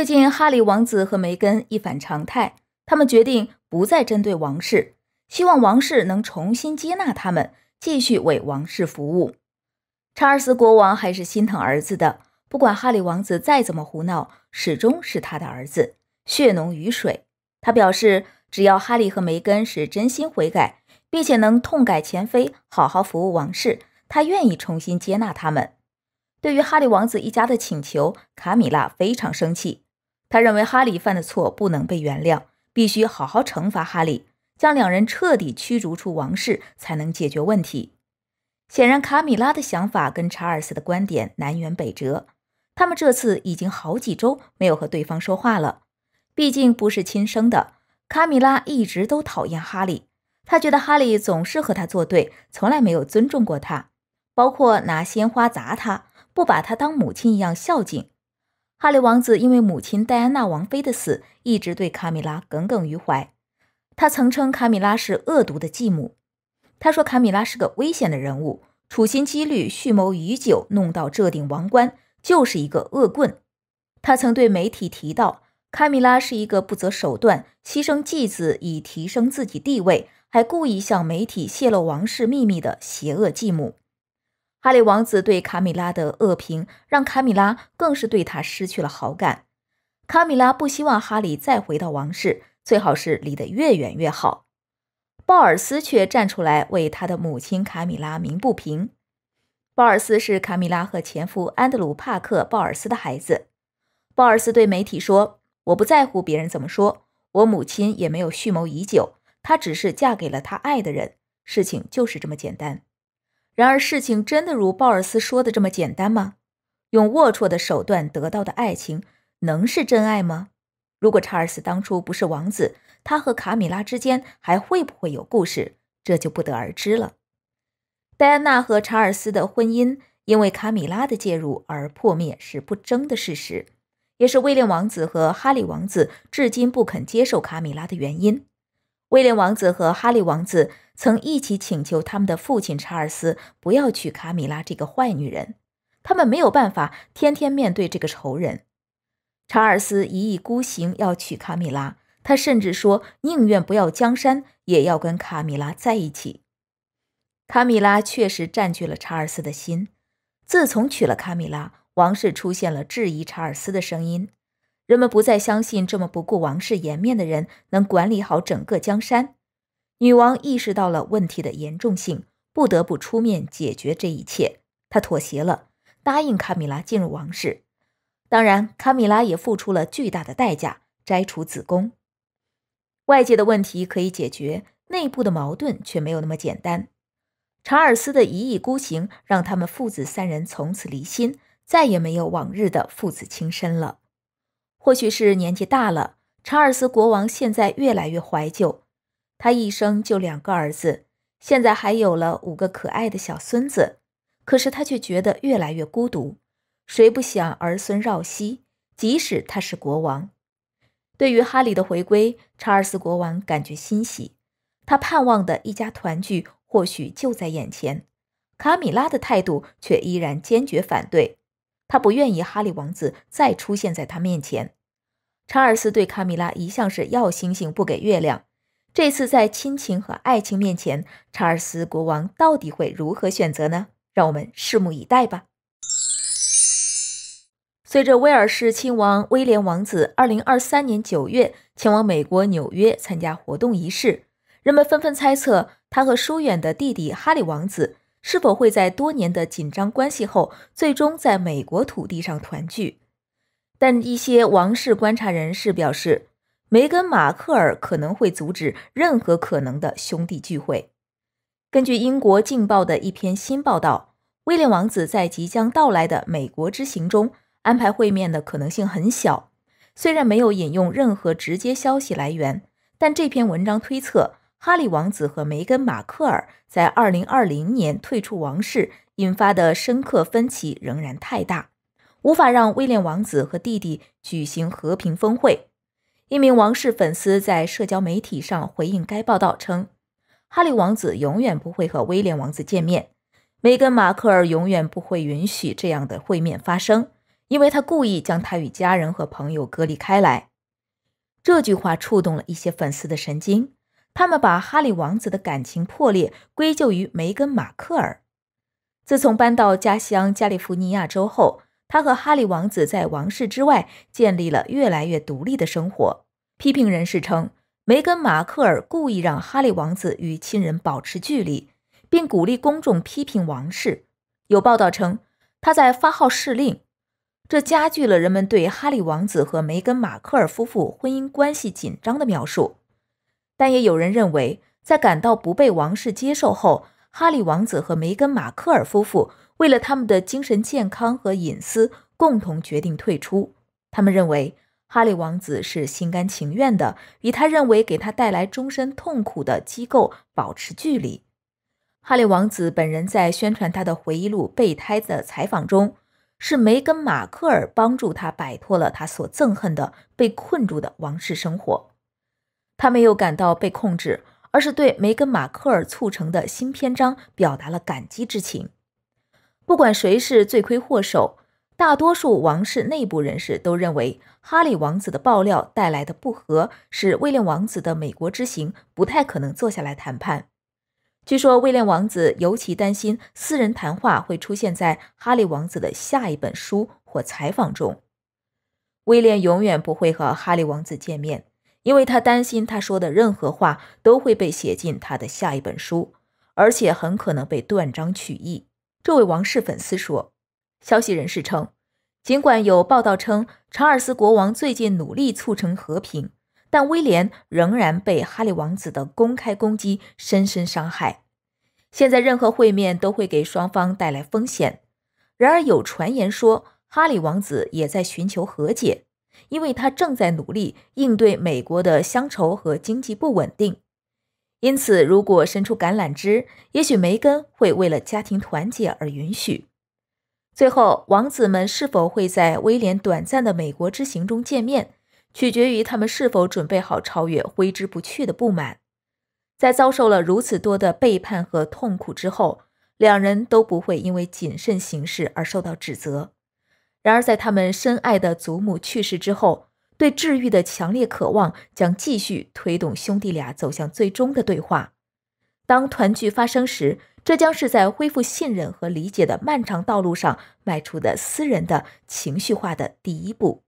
最近，哈里王子和梅根一反常态，他们决定不再针对王室，希望王室能重新接纳他们，继续为王室服务。查尔斯国王还是心疼儿子的，不管哈里王子再怎么胡闹，始终是他的儿子，血浓于水。他表示，只要哈利和梅根是真心悔改，并且能痛改前非，好好服务王室，他愿意重新接纳他们。对于哈利王子一家的请求，卡米拉非常生气。他认为哈利犯的错不能被原谅，必须好好惩罚哈利，将两人彻底驱逐出王室才能解决问题。显然，卡米拉的想法跟查尔斯的观点南辕北辙。他们这次已经好几周没有和对方说话了，毕竟不是亲生的。卡米拉一直都讨厌哈利，她觉得哈利总是和她作对，从来没有尊重过她，包括拿鲜花砸他，不把他当母亲一样孝敬。哈利王子因为母亲戴安娜王妃的死，一直对卡米拉耿耿于怀。他曾称卡米拉是恶毒的继母。他说卡米拉是个危险的人物，处心积虑、蓄谋已久，弄到这顶王冠就是一个恶棍。他曾对媒体提到，卡米拉是一个不择手段、牺牲继子以提升自己地位，还故意向媒体泄露王室秘密的邪恶继母。哈利王子对卡米拉的恶评，让卡米拉更是对他失去了好感。卡米拉不希望哈利再回到王室，最好是离得越远越好。鲍尔斯却站出来为他的母亲卡米拉鸣不平。鲍尔斯是卡米拉和前夫安德鲁·帕克·鲍尔斯的孩子。鲍尔斯对媒体说：“我不在乎别人怎么说，我母亲也没有蓄谋已久，她只是嫁给了她爱的人，事情就是这么简单。”然而，事情真的如鲍尔斯说的这么简单吗？用龌龊的手段得到的爱情，能是真爱吗？如果查尔斯当初不是王子，他和卡米拉之间还会不会有故事？这就不得而知了。戴安娜和查尔斯的婚姻因为卡米拉的介入而破灭是不争的事实，也是威廉王子和哈利王子至今不肯接受卡米拉的原因。威廉王子和哈利王子曾一起请求他们的父亲查尔斯不要娶卡米拉这个坏女人。他们没有办法天天面对这个仇人。查尔斯一意孤行要娶卡米拉，他甚至说宁愿不要江山也要跟卡米拉在一起。卡米拉确实占据了查尔斯的心。自从娶了卡米拉，王室出现了质疑查尔斯的声音。人们不再相信这么不顾王室颜面的人能管理好整个江山。女王意识到了问题的严重性，不得不出面解决这一切。她妥协了，答应卡米拉进入王室。当然，卡米拉也付出了巨大的代价，摘除子宫。外界的问题可以解决，内部的矛盾却没有那么简单。查尔斯的一意孤行让他们父子三人从此离心，再也没有往日的父子情深了。或许是年纪大了，查尔斯国王现在越来越怀旧。他一生就两个儿子，现在还有了五个可爱的小孙子，可是他却觉得越来越孤独。谁不想儿孙绕膝？即使他是国王。对于哈里的回归，查尔斯国王感觉欣喜，他盼望的一家团聚或许就在眼前。卡米拉的态度却依然坚决反对。他不愿意哈利王子再出现在他面前。查尔斯对卡米拉一向是要星星不给月亮，这次在亲情和爱情面前，查尔斯国王到底会如何选择呢？让我们拭目以待吧。随着威尔士亲王威廉王子二零二三年九月前往美国纽约参加活动仪式，人们纷纷猜测他和疏远的弟弟哈利王子。是否会在多年的紧张关系后最终在美国土地上团聚？但一些王室观察人士表示，梅根·马克尔可能会阻止任何可能的兄弟聚会。根据《英国镜报》的一篇新报道，威廉王子在即将到来的美国之行中安排会面的可能性很小。虽然没有引用任何直接消息来源，但这篇文章推测。哈利王子和梅根·马克尔在2020年退出王室引发的深刻分歧仍然太大，无法让威廉王子和弟弟举行和平峰会。一名王室粉丝在社交媒体上回应该报道称：“哈利王子永远不会和威廉王子见面，梅根·马克尔永远不会允许这样的会面发生，因为他故意将他与家人和朋友隔离开来。”这句话触动了一些粉丝的神经。他们把哈利王子的感情破裂归咎于梅根·马克尔。自从搬到家乡加利福尼亚州后，他和哈利王子在王室之外建立了越来越独立的生活。批评人士称，梅根·马克尔故意让哈利王子与亲人保持距离，并鼓励公众批评王室。有报道称，他在发号施令，这加剧了人们对哈利王子和梅根·马克尔夫妇婚姻关系紧张的描述。但也有人认为，在感到不被王室接受后，哈利王子和梅根·马克尔夫妇为了他们的精神健康和隐私，共同决定退出。他们认为，哈利王子是心甘情愿的，与他认为给他带来终身痛苦的机构保持距离。哈利王子本人在宣传他的回忆录《备胎》的采访中，是梅根·马克尔帮助他摆脱了他所憎恨的被困住的王室生活。他没有感到被控制，而是对梅根·马克尔促成的新篇章表达了感激之情。不管谁是罪魁祸首，大多数王室内部人士都认为，哈里王子的爆料带来的不和，使威廉王子的美国之行不太可能坐下来谈判。据说，威廉王子尤其担心私人谈话会出现在哈利王子的下一本书或采访中。威廉永远不会和哈利王子见面。因为他担心他说的任何话都会被写进他的下一本书，而且很可能被断章取义。这位王室粉丝说：“消息人士称，尽管有报道称查尔斯国王最近努力促成和平，但威廉仍然被哈利王子的公开攻击深深伤害。现在任何会面都会给双方带来风险。然而，有传言说哈利王子也在寻求和解。”因为他正在努力应对美国的乡愁和经济不稳定，因此如果伸出橄榄枝，也许梅根会为了家庭团结而允许。最后，王子们是否会在威廉短暂的美国之行中见面，取决于他们是否准备好超越挥之不去的不满。在遭受了如此多的背叛和痛苦之后，两人都不会因为谨慎行事而受到指责。然而，在他们深爱的祖母去世之后，对治愈的强烈渴望将继续推动兄弟俩走向最终的对话。当团聚发生时，这将是在恢复信任和理解的漫长道路上迈出的私人的情绪化的第一步。